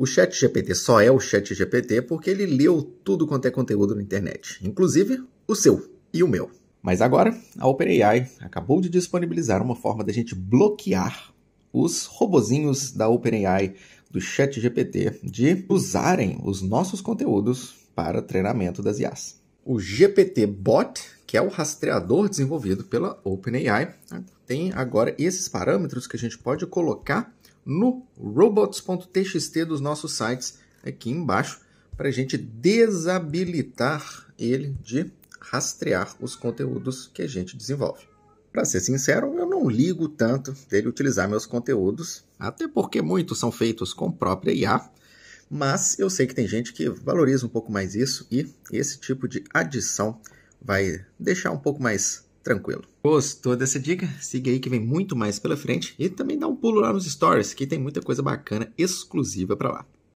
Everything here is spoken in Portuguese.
O Chat GPT só é o Chat GPT porque ele leu tudo quanto é conteúdo na internet, inclusive o seu e o meu. Mas agora, a OpenAI acabou de disponibilizar uma forma da gente bloquear os robozinhos da OpenAI do Chat GPT de usarem os nossos conteúdos para treinamento das IAs. O GPT Bot, que é o rastreador desenvolvido pela OpenAI, tem agora esses parâmetros que a gente pode colocar no robots.txt dos nossos sites aqui embaixo para a gente desabilitar ele de rastrear os conteúdos que a gente desenvolve. Para ser sincero, eu não ligo tanto dele utilizar meus conteúdos, até porque muitos são feitos com própria IA, mas eu sei que tem gente que valoriza um pouco mais isso e esse tipo de adição vai deixar um pouco mais tranquilo. Gostou dessa dica? Siga aí que vem muito mais pela frente e também dá um pulo lá nos stories que tem muita coisa bacana exclusiva para lá.